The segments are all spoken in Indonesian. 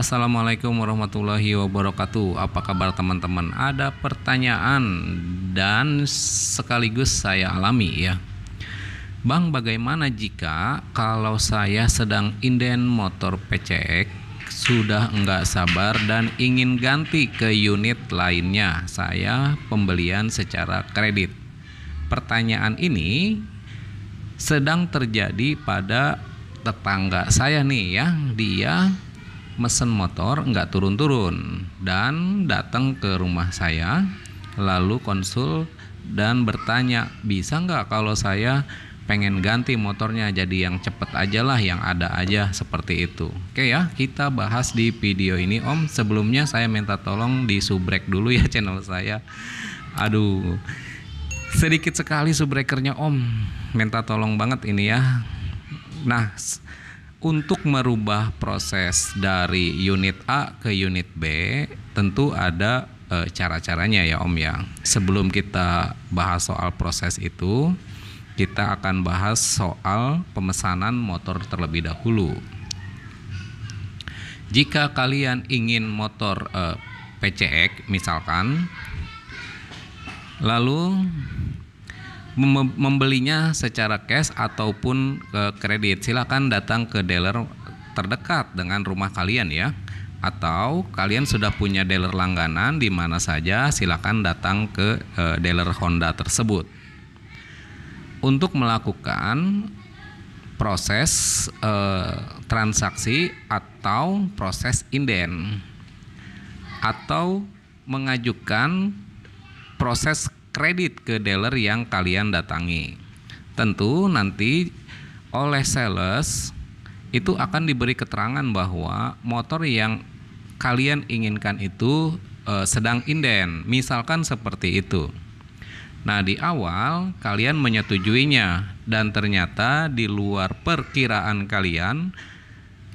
Assalamualaikum warahmatullahi wabarakatuh. Apa kabar teman-teman? Ada pertanyaan dan sekaligus saya alami ya. Bang, bagaimana jika kalau saya sedang inden motor PCX sudah enggak sabar dan ingin ganti ke unit lainnya? Saya pembelian secara kredit. Pertanyaan ini sedang terjadi pada tetangga saya nih ya. Dia mesen motor nggak turun-turun dan datang ke rumah saya lalu konsul dan bertanya bisa nggak kalau saya pengen ganti motornya jadi yang cepet aja lah yang ada aja seperti itu oke ya kita bahas di video ini om sebelumnya saya minta tolong di subrek dulu ya channel saya aduh sedikit sekali subrekernya om minta tolong banget ini ya nah untuk merubah proses dari unit A ke unit B tentu ada e, cara-caranya ya Om ya. Sebelum kita bahas soal proses itu, kita akan bahas soal pemesanan motor terlebih dahulu. Jika kalian ingin motor e, PCX misalkan lalu membelinya secara cash ataupun ke eh, kredit. Silakan datang ke dealer terdekat dengan rumah kalian ya. Atau kalian sudah punya dealer langganan di mana saja, silakan datang ke eh, dealer Honda tersebut. Untuk melakukan proses e, transaksi atau proses inden atau mengajukan proses kredit ke dealer yang kalian datangi. Tentu nanti oleh sales itu akan diberi keterangan bahwa motor yang kalian inginkan itu e, sedang inden, misalkan seperti itu. Nah, di awal kalian menyetujuinya dan ternyata di luar perkiraan kalian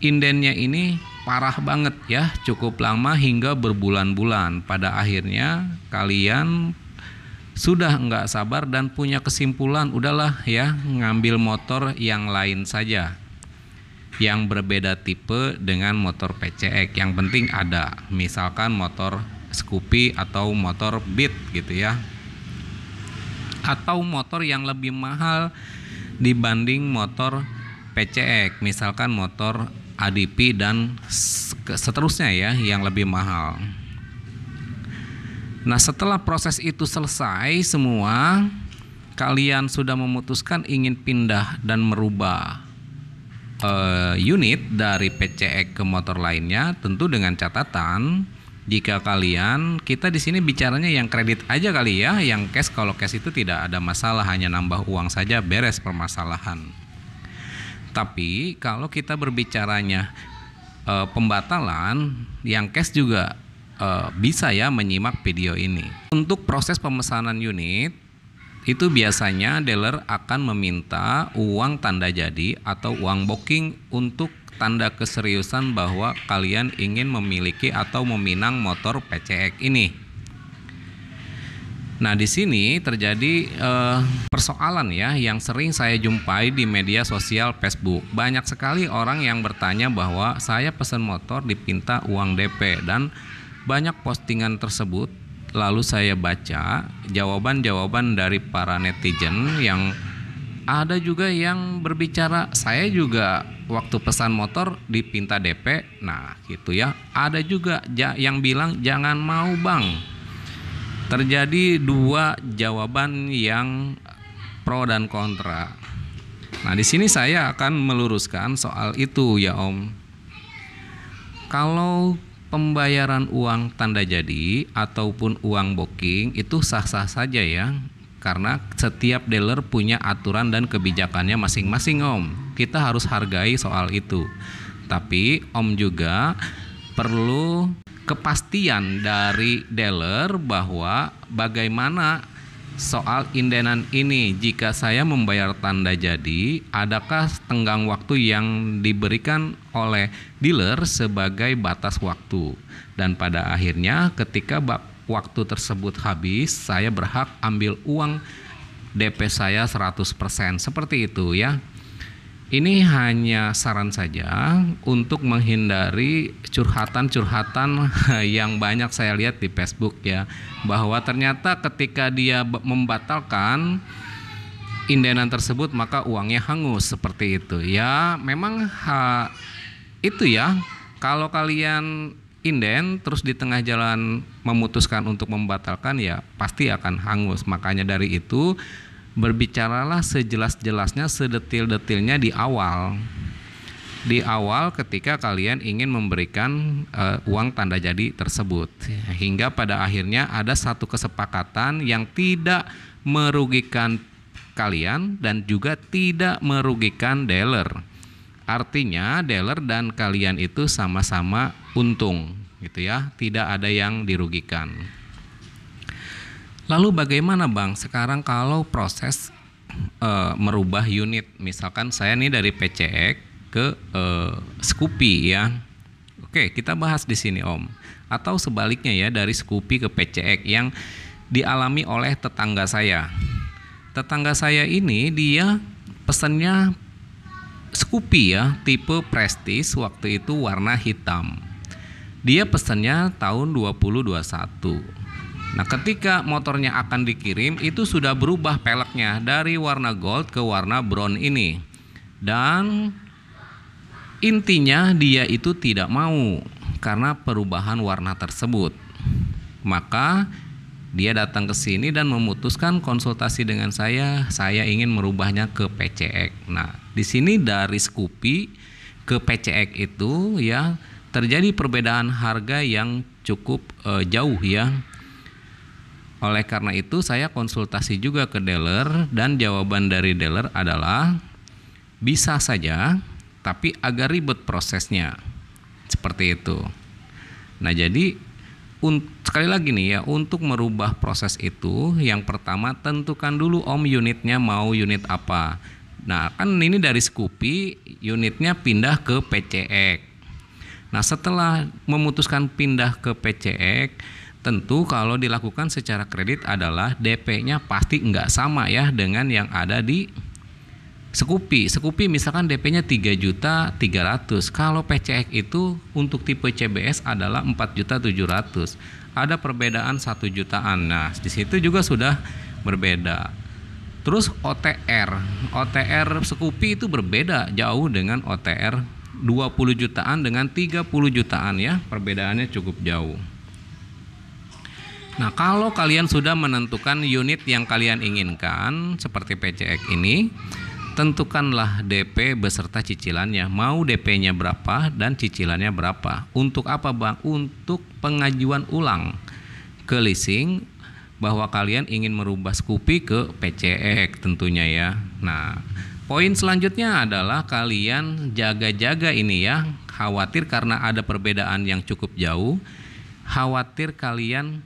indennya ini parah banget ya, cukup lama hingga berbulan-bulan. Pada akhirnya kalian sudah enggak sabar dan punya kesimpulan udahlah ya ngambil motor yang lain saja yang berbeda tipe dengan motor PCX yang penting ada misalkan motor Scoopy atau motor Beat gitu ya atau motor yang lebih mahal dibanding motor PCX misalkan motor ADP dan seterusnya ya yang lebih mahal Nah, setelah proses itu selesai semua, kalian sudah memutuskan ingin pindah dan merubah uh, unit dari PCX ke motor lainnya, tentu dengan catatan jika kalian kita di sini bicaranya yang kredit aja kali ya, yang cash kalau cash itu tidak ada masalah, hanya nambah uang saja beres permasalahan. Tapi kalau kita berbicaranya e, pembatalan, yang cash juga uh, bisa ya menyimak video ini. Untuk proses pemesanan unit itu biasanya dealer akan meminta uang tanda jadi atau uang booking untuk tanda keseriusan bahwa kalian ingin memiliki atau meminang motor PCX ini. Nah, di sini terjadi eh, persoalan ya yang sering saya jumpai di media sosial Facebook. Banyak sekali orang yang bertanya bahwa saya pesan motor dipinta uang DP dan banyak postingan tersebut lalu saya baca jawaban-jawaban dari para netizen yang ada juga yang berbicara saya juga waktu pesan motor dipinta DP nah gitu ya ada juga yang bilang jangan mau bang terjadi dua jawaban yang pro dan kontra nah di sini saya akan meluruskan soal itu ya om kalau pembayaran uang tanda jadi ataupun uang booking itu sah-sah saja ya karena setiap dealer punya aturan dan kebijakannya masing-masing om kita harus hargai soal itu tapi om juga perlu kepastian dari dealer bahwa bagaimana soal indenan ini jika saya membayar tanda jadi adakah tenggang waktu yang diberikan oleh dealer sebagai batas waktu dan pada akhirnya ketika waktu tersebut habis saya berhak ambil uang DP saya 100% seperti itu ya ini hanya saran saja untuk menghindari curhatan-curhatan yang banyak saya lihat di Facebook ya bahwa ternyata ketika dia membatalkan indenan tersebut maka uangnya hangus seperti itu ya memang ha, itu ya kalau kalian inden terus di tengah jalan memutuskan untuk membatalkan ya pasti akan hangus makanya dari itu berbicaralah sejelas-jelasnya, sedetil-detilnya di awal. Di awal ketika kalian ingin memberikan uh, uang tanda jadi tersebut. Hingga pada akhirnya ada satu kesepakatan yang tidak merugikan kalian dan juga tidak merugikan dealer. Artinya dealer dan kalian itu sama-sama untung gitu ya, tidak ada yang dirugikan. Lalu bagaimana Bang sekarang kalau proses e, merubah unit misalkan saya nih dari PCX ke e, Scoopy ya. Oke, kita bahas di sini Om. Atau sebaliknya ya dari Scoopy ke PCX yang dialami oleh tetangga saya. Tetangga saya ini dia pesennya Scoopy ya, tipe Prestige waktu itu warna hitam. Dia pesennya tahun 2021 Nah, ketika motornya akan dikirim itu sudah berubah peleknya dari warna gold ke warna brown ini. Dan intinya dia itu tidak mau karena perubahan warna tersebut. Maka dia datang ke sini dan memutuskan konsultasi dengan saya, saya ingin merubahnya ke PCX. Nah, di sini dari Scoopy ke PCX itu ya terjadi perbedaan harga yang cukup e, jauh ya oleh karena itu saya konsultasi juga ke dealer dan jawaban dari dealer adalah bisa saja tapi agak ribet prosesnya. Seperti itu. Nah, jadi sekali lagi nih ya, untuk merubah proses itu yang pertama tentukan dulu om unitnya mau unit apa. Nah, kan ini dari Scoopy unitnya pindah ke PCX. Nah, setelah memutuskan pindah ke PCX Tentu kalau dilakukan secara kredit adalah DP-nya pasti nggak sama ya dengan yang ada di Sekupi. Sekupi misalkan DP-nya 3 juta 300. Kalau PCX itu untuk tipe CBS adalah 4 juta 700. Ada perbedaan 1 jutaan. Nah, di situ juga sudah berbeda. Terus OTR. OTR Sekupi itu berbeda jauh dengan OTR 20 jutaan dengan 30 jutaan ya. Perbedaannya cukup jauh. Nah, kalau kalian sudah menentukan unit yang kalian inginkan seperti PCX ini, tentukanlah DP beserta cicilannya. Mau DP-nya berapa dan cicilannya berapa. Untuk apa, Bang? Untuk pengajuan ulang ke leasing bahwa kalian ingin merubah Scoopy ke PCX tentunya ya. Nah, poin selanjutnya adalah kalian jaga-jaga ini ya. Khawatir karena ada perbedaan yang cukup jauh. Khawatir kalian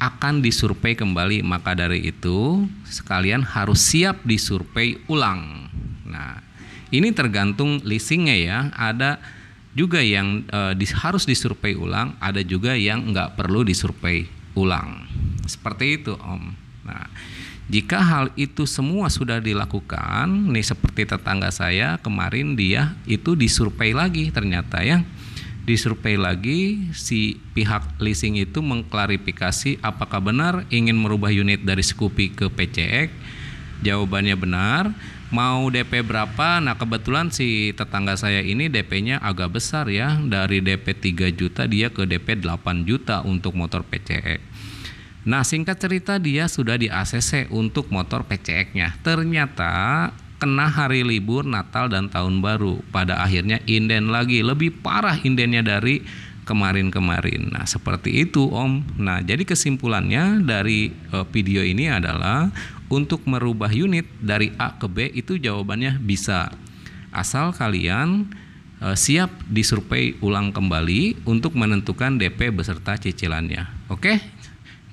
akan disurvei kembali. Maka dari itu, sekalian harus siap disurvei ulang. Nah, ini tergantung leasingnya ya. Ada juga yang e, di, harus disurvei ulang, ada juga yang nggak perlu disurvei ulang. Seperti itu, Om. Nah, jika hal itu semua sudah dilakukan, nih seperti tetangga saya kemarin dia itu disurvei lagi ternyata ya disurvei lagi si pihak leasing itu mengklarifikasi apakah benar ingin merubah unit dari Scoopy ke PCX jawabannya benar mau DP berapa nah kebetulan si tetangga saya ini DP-nya agak besar ya dari DP 3 juta dia ke DP 8 juta untuk motor PCX Nah singkat cerita dia sudah di ACC untuk motor PCX-nya. Ternyata kena hari libur Natal dan Tahun Baru. Pada akhirnya inden lagi, lebih parah indennya dari kemarin-kemarin. Nah, seperti itu, Om. Nah, jadi kesimpulannya dari eh, video ini adalah untuk merubah unit dari A ke B itu jawabannya bisa. Asal kalian eh, siap disurvei ulang kembali untuk menentukan DP beserta cicilannya. Oke? Okay?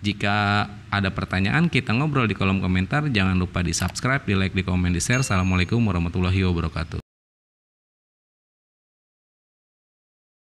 Jika ada pertanyaan, kita ngobrol di kolom komentar. Jangan lupa di subscribe, di like, di komen, di share. Assalamualaikum warahmatullahi wabarakatuh.